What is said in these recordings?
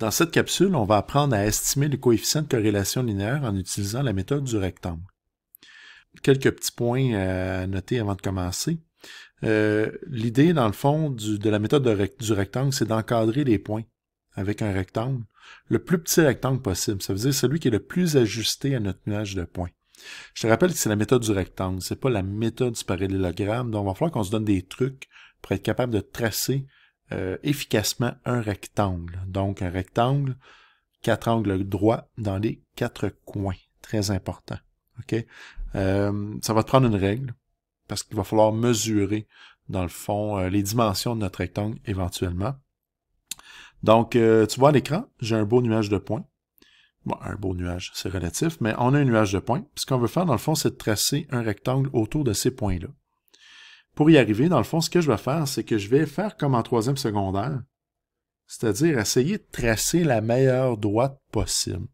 Dans cette capsule, on va apprendre à estimer les coefficient de corrélation linéaire en utilisant la méthode du rectangle. Quelques petits points euh, à noter avant de commencer. Euh, l'idée, dans le fond, de la méthode du rectangle, c'est d'encadrer les points avec un rectangle, le plus petit rectangle possible. Ça veut dire celui qui est le plus ajusté à notre nuage de points. Je te rappelle que c'est la méthode du rectangle, c'est pas la méthode du parallélogramme, donc il va falloir qu'on se donne des trucs pour être capable de tracer euh, efficacement un rectangle. Donc un rectangle, quatre angles droits dans les quatre coins. Très important. OK? Euh, ça va te prendre une règle parce qu'il va falloir mesurer, dans le fond, euh, les dimensions de notre rectangle éventuellement. Donc, tu vois à l'écran, j'ai un beau nuage de points. Bon, un beau nuage, c'est relatif, mais on a un nuage de points. Ce qu'on veut faire, dans le fond, c'est de tracer un rectangle autour de ces points-là. Pour y arriver, dans le fond, ce que je vais faire, c'est que je vais faire comme en troisième secondaire, c'est-à-dire essayer de tracer la meilleure droite possible.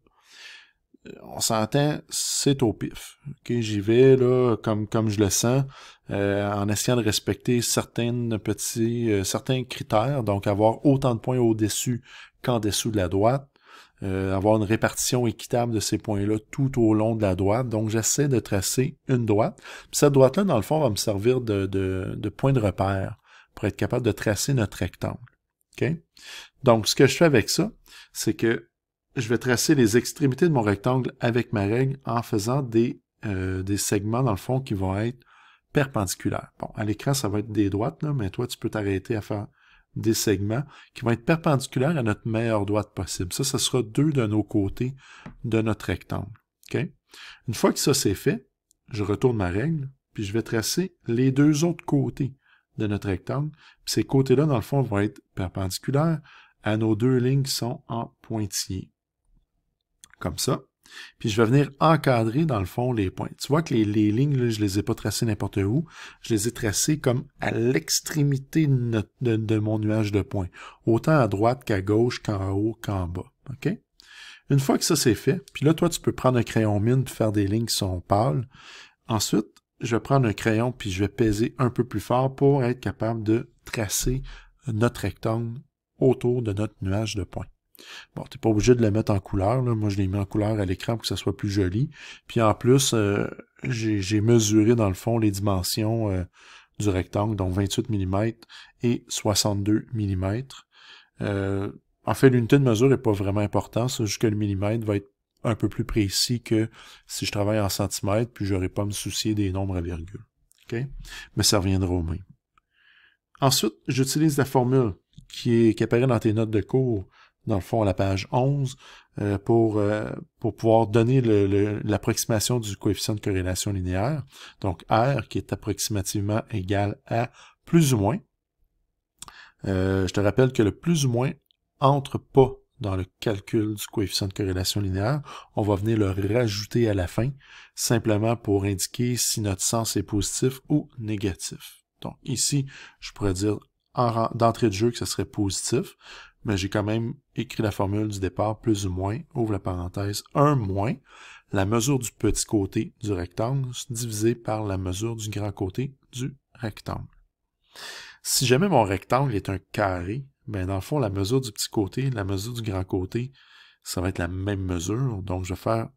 Euh, on s'entend, c'est au pif. J'y vais comme, comme je le sens, euh, en essayant de respecter certaines petits, euh, certains critères, donc avoir autant de points au-dessus qu'en dessous de la droite, euh, avoir une répartition équitable de ces points-là tout au long de la droite. Donc, j'essaie de tracer une droite. Puis cette droite-là, dans le fond, va me servir de, de, de, point de repère pour être capable de tracer notre rectangle. Okay? Donc, ce que je fais avec ça, c'est que je vais tracer les extrémités de mon rectangle avec ma règle en faisant des, euh, des segments, dans le fond, qui vont être perpendiculaires. Bon, à l'écran, ça va être des droites, là, mais toi, tu peux t'arrêter à faire des segments qui vont être perpendiculaires à notre meilleure droite possible. Ça, ce sera deux de nos côtés de notre rectangle. Une fois que ça c'est fait, je retourne ma règle, puis je vais tracer les deux autres côtés de notre rectangle. ces côtés-là, dans le fond, vont être perpendiculaires à nos deux lignes qui sont en pointillés. Comme ça. Puis je vais venir encadrer, dans le fond, les points. Tu vois que les, lignes, là, je les ai pas tracées n'importe où. Je les ai tracées comme à l'extrémité de, mon nuage de points. Autant à droite qu'à gauche, qu'en haut, qu'en bas. Une fois que ça c'est fait, puis là, toi, tu peux prendre un crayon mine pour faire des lignes qui sont pâles. Ensuite, je vais prendre un crayon puis je vais peser un peu plus fort pour être capable de tracer notre rectangle autour de notre nuage de points. Bon, n'es pas obligé de le mettre en couleur. Moi, je l'ai mis en couleur à l'écran pour que ça soit plus joli. Puis en plus, euh, j'ai mesuré dans le fond les dimensions euh, du rectangle, donc 28 mm et 62 mm. Euh, en fait, l'unité de mesure n'est pas vraiment importante, c'est juste que le millimètre va être un peu plus précis que si je travaille en centimètres, puis je pas à me soucier des nombres à virgule. Mais ça reviendra au même. Ensuite, j'utilise la formule qui, est, qui apparaît dans tes notes de cours dans le fond, à la page 11, euh, pour, euh, pour pouvoir donner l'approximation du coefficient de corrélation linéaire. Donc R qui est approximativement égal à plus ou moins. Euh, je te rappelle que le plus ou moins entre pas dans le calcul du coefficient de corrélation linéaire. On va venir le rajouter à la fin, simplement pour indiquer si notre sens est positif ou négatif. Donc ici, je pourrais dire d'entrée de jeu que ce serait positif mais j'ai quand même écrit la formule du départ plus ou moins, ouvre la parenthèse, 1 moins la mesure du petit côté du rectangle divisé par la mesure du grand côté du rectangle. Si jamais mon rectangle est un carré, ben dans le fond, la mesure du petit côté, la mesure du grand côté, ça va être la même mesure. Donc, je vais faire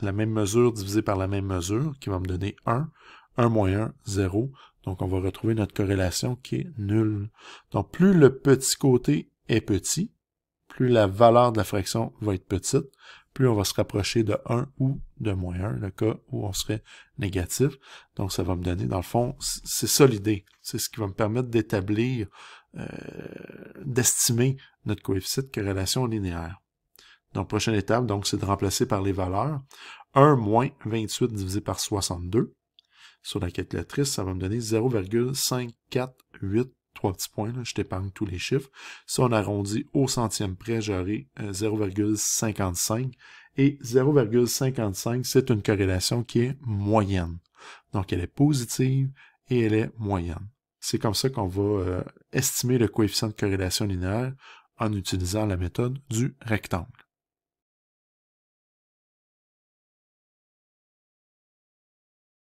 la même mesure divisée par la même mesure qui va me donner 1. 1 moins 1, 0. Donc, on va retrouver notre corrélation qui est nulle. Donc, plus le petit côté est petit, plus la valeur de la fraction va être petite, plus on va se rapprocher de 1 ou de moins 1, le cas où on serait négatif. Donc, ça va me donner, dans le fond, c'est ça l'idée. C'est ce qui va me permettre d'établir, euh, d'estimer notre coefficient de corrélation linéaire. Donc, prochaine étape, donc, c'est de remplacer par les valeurs 1 moins 28 divisé par 62. Sur la calculatrice, ça va me donner 0,548 trois petits points, là, je t'épargne tous les chiffres. Si on arrondit au centième près, j'aurai 0,55. Euh, et 0,55, c'est une corrélation qui est moyenne. Donc, elle est positive et elle est moyenne. C'est comme ça qu'on va euh, estimer le coefficient de corrélation linéaire en utilisant la méthode du rectangle.